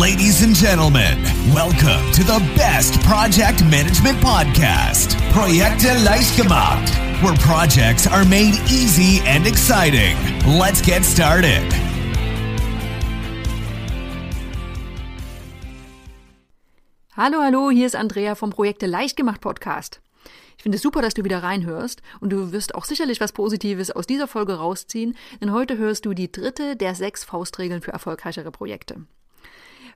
Ladies and gentlemen, welcome to the best project management podcast, Projekte leicht gemacht, where projects are made easy and exciting. Let's get started. Hallo, hallo, hier ist Andrea vom Projekte leicht gemacht Podcast. Ich finde es super, dass du wieder reinhörst und du wirst auch sicherlich was Positives aus dieser Folge rausziehen, denn heute hörst du die dritte der sechs Faustregeln für erfolgreichere Projekte.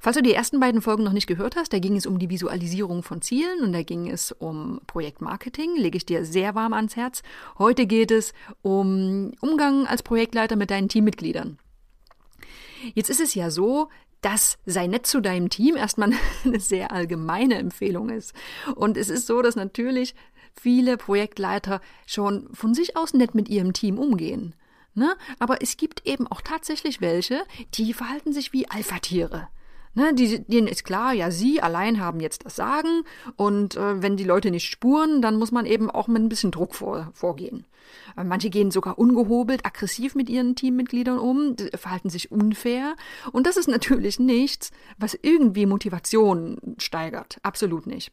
Falls du die ersten beiden Folgen noch nicht gehört hast, da ging es um die Visualisierung von Zielen und da ging es um Projektmarketing, lege ich dir sehr warm ans Herz. Heute geht es um Umgang als Projektleiter mit deinen Teammitgliedern. Jetzt ist es ja so, dass sei nett zu deinem Team erstmal eine sehr allgemeine Empfehlung ist. Und es ist so, dass natürlich viele Projektleiter schon von sich aus nett mit ihrem Team umgehen. Ne? Aber es gibt eben auch tatsächlich welche, die verhalten sich wie Alpha-Tiere. Ne, die, denen ist klar, ja, sie allein haben jetzt das Sagen und äh, wenn die Leute nicht spuren, dann muss man eben auch mit ein bisschen Druck vor, vorgehen. Äh, manche gehen sogar ungehobelt, aggressiv mit ihren Teammitgliedern um, verhalten sich unfair und das ist natürlich nichts, was irgendwie Motivation steigert. Absolut nicht.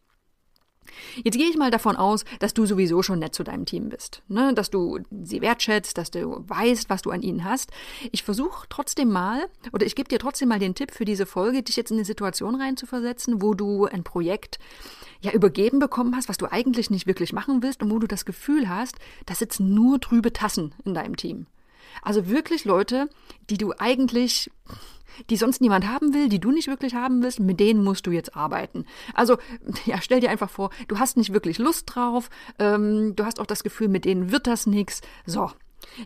Jetzt gehe ich mal davon aus, dass du sowieso schon nett zu deinem Team bist, ne? dass du sie wertschätzt, dass du weißt, was du an ihnen hast. Ich versuche trotzdem mal, oder ich gebe dir trotzdem mal den Tipp für diese Folge, dich jetzt in eine Situation reinzuversetzen, wo du ein Projekt ja übergeben bekommen hast, was du eigentlich nicht wirklich machen willst und wo du das Gefühl hast, da sitzen nur trübe Tassen in deinem Team. Also wirklich Leute, die du eigentlich, die sonst niemand haben will, die du nicht wirklich haben willst, mit denen musst du jetzt arbeiten. Also ja, stell dir einfach vor, du hast nicht wirklich Lust drauf, ähm, du hast auch das Gefühl, mit denen wird das nichts. So,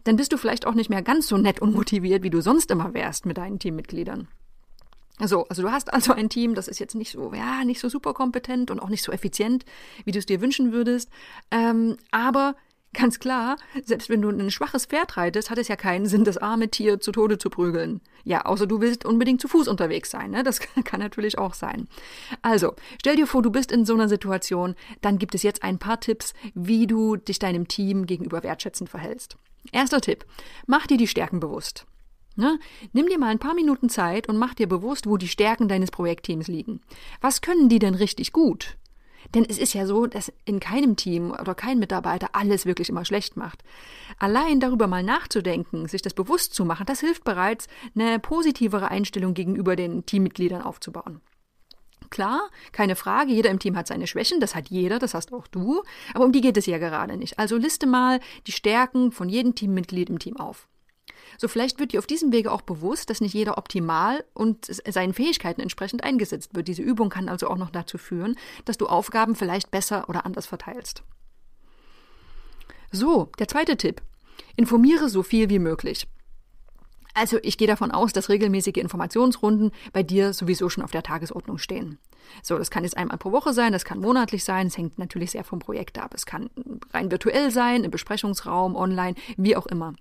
dann bist du vielleicht auch nicht mehr ganz so nett und motiviert, wie du sonst immer wärst mit deinen Teammitgliedern. So, also du hast also ein Team, das ist jetzt nicht so, ja, nicht so super kompetent und auch nicht so effizient, wie du es dir wünschen würdest. Ähm, aber Ganz klar, selbst wenn du ein schwaches Pferd reitest, hat es ja keinen Sinn, das arme Tier zu Tode zu prügeln. Ja, außer du willst unbedingt zu Fuß unterwegs sein, ne? Das kann natürlich auch sein. Also, stell dir vor, du bist in so einer Situation, dann gibt es jetzt ein paar Tipps, wie du dich deinem Team gegenüber wertschätzend verhältst. Erster Tipp, mach dir die Stärken bewusst. Ne? Nimm dir mal ein paar Minuten Zeit und mach dir bewusst, wo die Stärken deines Projektteams liegen. Was können die denn richtig gut? Denn es ist ja so, dass in keinem Team oder kein Mitarbeiter alles wirklich immer schlecht macht. Allein darüber mal nachzudenken, sich das bewusst zu machen, das hilft bereits, eine positivere Einstellung gegenüber den Teammitgliedern aufzubauen. Klar, keine Frage, jeder im Team hat seine Schwächen, das hat jeder, das hast auch du, aber um die geht es ja gerade nicht. Also liste mal die Stärken von jedem Teammitglied im Team auf. So vielleicht wird dir auf diesem Wege auch bewusst, dass nicht jeder optimal und seinen Fähigkeiten entsprechend eingesetzt wird. Diese Übung kann also auch noch dazu führen, dass du Aufgaben vielleicht besser oder anders verteilst. So, der zweite Tipp. Informiere so viel wie möglich. Also ich gehe davon aus, dass regelmäßige Informationsrunden bei dir sowieso schon auf der Tagesordnung stehen. So, das kann jetzt einmal pro Woche sein, das kann monatlich sein, es hängt natürlich sehr vom Projekt ab. Es kann rein virtuell sein, im Besprechungsraum, online, wie auch immer.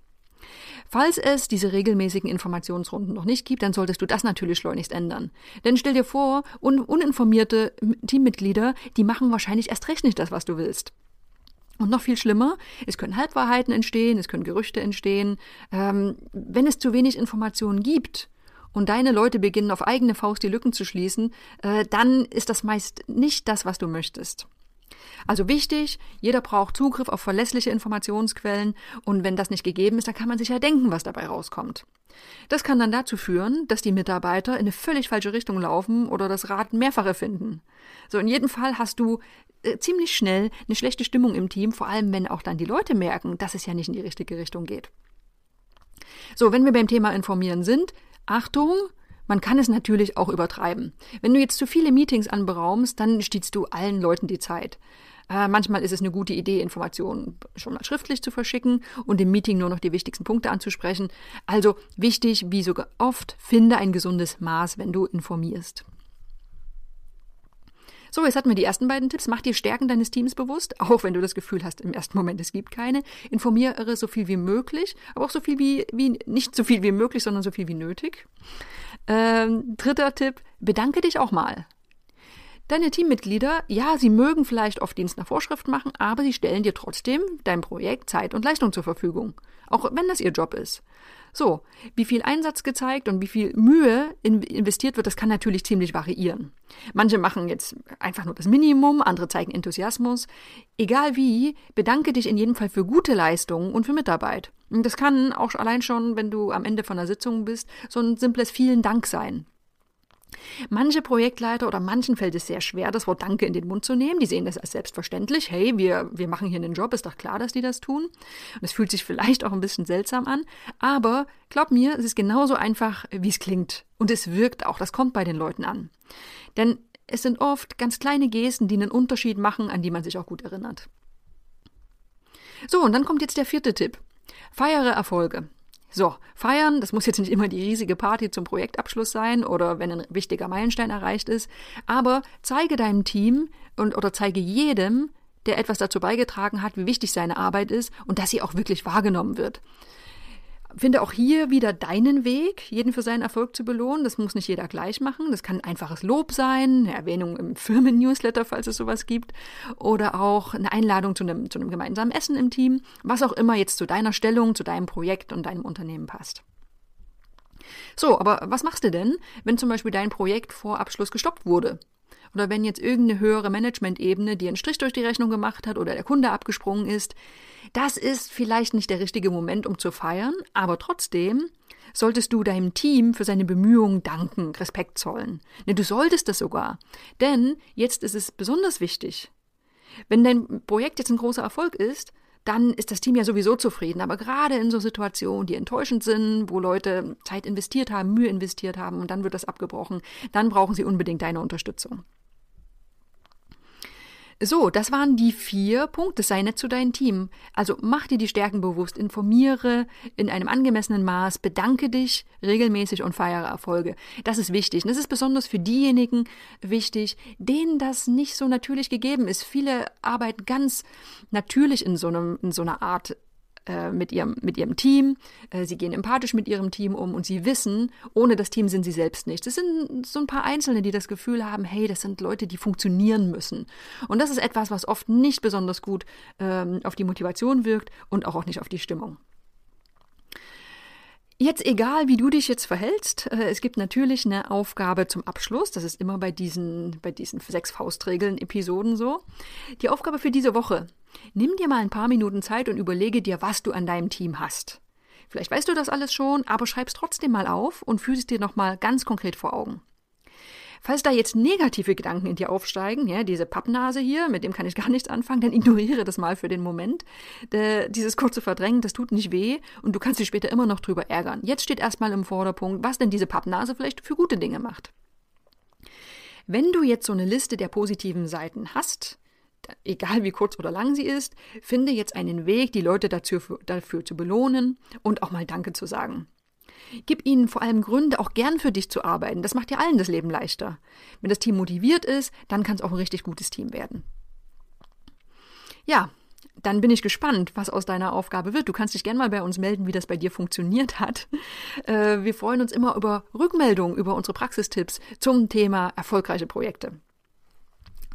Falls es diese regelmäßigen Informationsrunden noch nicht gibt, dann solltest du das natürlich schleunigst ändern. Denn stell dir vor, un uninformierte Teammitglieder, die machen wahrscheinlich erst recht nicht das, was du willst. Und noch viel schlimmer, es können Halbwahrheiten entstehen, es können Gerüchte entstehen. Ähm, wenn es zu wenig Informationen gibt und deine Leute beginnen auf eigene Faust die Lücken zu schließen, äh, dann ist das meist nicht das, was du möchtest. Also wichtig, jeder braucht Zugriff auf verlässliche Informationsquellen und wenn das nicht gegeben ist, dann kann man sich ja denken, was dabei rauskommt. Das kann dann dazu führen, dass die Mitarbeiter in eine völlig falsche Richtung laufen oder das Rad mehrfach erfinden. So in jedem Fall hast du äh, ziemlich schnell eine schlechte Stimmung im Team, vor allem wenn auch dann die Leute merken, dass es ja nicht in die richtige Richtung geht. So, wenn wir beim Thema informieren sind, Achtung, man kann es natürlich auch übertreiben. Wenn du jetzt zu viele Meetings anberaumst, dann stiehst du allen Leuten die Zeit. Äh, manchmal ist es eine gute Idee, Informationen schon mal schriftlich zu verschicken und im Meeting nur noch die wichtigsten Punkte anzusprechen. Also wichtig, wie sogar oft, finde ein gesundes Maß, wenn du informierst. So, jetzt hatten wir die ersten beiden Tipps. Mach dir Stärken deines Teams bewusst, auch wenn du das Gefühl hast, im ersten Moment es gibt keine. Informiere so viel wie möglich, aber auch so viel wie, wie nicht so viel wie möglich, sondern so viel wie nötig. Ähm, dritter Tipp, bedanke dich auch mal. Deine Teammitglieder, ja, sie mögen vielleicht oft Dienst nach Vorschrift machen, aber sie stellen dir trotzdem dein Projekt Zeit und Leistung zur Verfügung, auch wenn das ihr Job ist. So, wie viel Einsatz gezeigt und wie viel Mühe investiert wird, das kann natürlich ziemlich variieren. Manche machen jetzt einfach nur das Minimum, andere zeigen Enthusiasmus. Egal wie, bedanke dich in jedem Fall für gute Leistungen und für Mitarbeit. Und das kann auch allein schon, wenn du am Ende von einer Sitzung bist, so ein simples vielen Dank sein. Manche Projektleiter oder manchen fällt es sehr schwer, das Wort Danke in den Mund zu nehmen. Die sehen das als selbstverständlich. Hey, wir, wir machen hier einen Job, ist doch klar, dass die das tun. Und es fühlt sich vielleicht auch ein bisschen seltsam an. Aber glaub mir, es ist genauso einfach, wie es klingt. Und es wirkt auch, das kommt bei den Leuten an. Denn es sind oft ganz kleine Gesten, die einen Unterschied machen, an die man sich auch gut erinnert. So, und dann kommt jetzt der vierte Tipp. Feiere Erfolge. So, feiern, das muss jetzt nicht immer die riesige Party zum Projektabschluss sein oder wenn ein wichtiger Meilenstein erreicht ist, aber zeige deinem Team und oder zeige jedem, der etwas dazu beigetragen hat, wie wichtig seine Arbeit ist und dass sie auch wirklich wahrgenommen wird finde auch hier wieder deinen Weg, jeden für seinen Erfolg zu belohnen. Das muss nicht jeder gleich machen. Das kann einfaches Lob sein, eine Erwähnung im Firmen-Newsletter, falls es sowas gibt, oder auch eine Einladung zu einem, zu einem gemeinsamen Essen im Team, was auch immer jetzt zu deiner Stellung, zu deinem Projekt und deinem Unternehmen passt. So, aber was machst du denn, wenn zum Beispiel dein Projekt vor Abschluss gestoppt wurde? oder wenn jetzt irgendeine höhere Managementebene dir einen Strich durch die Rechnung gemacht hat oder der Kunde abgesprungen ist, das ist vielleicht nicht der richtige Moment, um zu feiern, aber trotzdem solltest du deinem Team für seine Bemühungen danken, Respekt zollen. Ne, du solltest das sogar, denn jetzt ist es besonders wichtig. Wenn dein Projekt jetzt ein großer Erfolg ist, dann ist das Team ja sowieso zufrieden. Aber gerade in so Situationen, die enttäuschend sind, wo Leute Zeit investiert haben, Mühe investiert haben und dann wird das abgebrochen, dann brauchen sie unbedingt deine Unterstützung. So, das waren die vier Punkte. Sei nett zu deinem Team. Also mach dir die Stärken bewusst, informiere in einem angemessenen Maß, bedanke dich regelmäßig und feiere Erfolge. Das ist wichtig. Und das ist besonders für diejenigen wichtig, denen das nicht so natürlich gegeben ist. Viele arbeiten ganz natürlich in so, einem, in so einer Art äh, mit, ihrem, mit ihrem Team, äh, sie gehen empathisch mit ihrem Team um und sie wissen, ohne das Team sind sie selbst nichts. Es sind so ein paar Einzelne, die das Gefühl haben, hey, das sind Leute, die funktionieren müssen. Und das ist etwas, was oft nicht besonders gut ähm, auf die Motivation wirkt und auch, auch nicht auf die Stimmung. Jetzt egal, wie du dich jetzt verhältst, äh, es gibt natürlich eine Aufgabe zum Abschluss. Das ist immer bei diesen, bei diesen sechs Faustregeln Episoden so. Die Aufgabe für diese Woche Nimm dir mal ein paar Minuten Zeit und überlege dir, was du an deinem Team hast. Vielleicht weißt du das alles schon, aber schreib es trotzdem mal auf und fühl es dir nochmal ganz konkret vor Augen. Falls da jetzt negative Gedanken in dir aufsteigen, ja, diese Pappnase hier, mit dem kann ich gar nichts anfangen, dann ignoriere das mal für den Moment. Äh, dieses kurze Verdrängen, das tut nicht weh und du kannst dich später immer noch drüber ärgern. Jetzt steht erstmal im Vorderpunkt, was denn diese Pappnase vielleicht für gute Dinge macht. Wenn du jetzt so eine Liste der positiven Seiten hast, egal wie kurz oder lang sie ist, finde jetzt einen Weg, die Leute dazu, dafür zu belohnen und auch mal Danke zu sagen. Gib ihnen vor allem Gründe, auch gern für dich zu arbeiten. Das macht dir allen das Leben leichter. Wenn das Team motiviert ist, dann kann es auch ein richtig gutes Team werden. Ja, dann bin ich gespannt, was aus deiner Aufgabe wird. Du kannst dich gerne mal bei uns melden, wie das bei dir funktioniert hat. Äh, wir freuen uns immer über Rückmeldungen über unsere Praxistipps zum Thema erfolgreiche Projekte.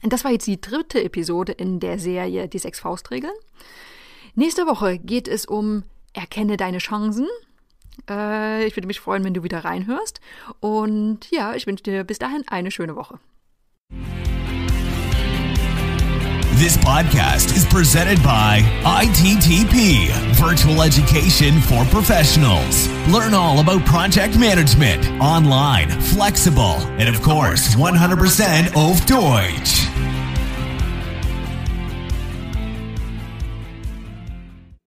Und das war jetzt die dritte Episode in der Serie Die sechs Faustregeln. Nächste Woche geht es um Erkenne deine Chancen. Äh, ich würde mich freuen, wenn du wieder reinhörst. Und ja, ich wünsche dir bis dahin eine schöne Woche. This podcast is presented by ITTP, Virtual Education for Professionals. Learn all about project management, online, flexible, and of course, 100% auf Deutsch.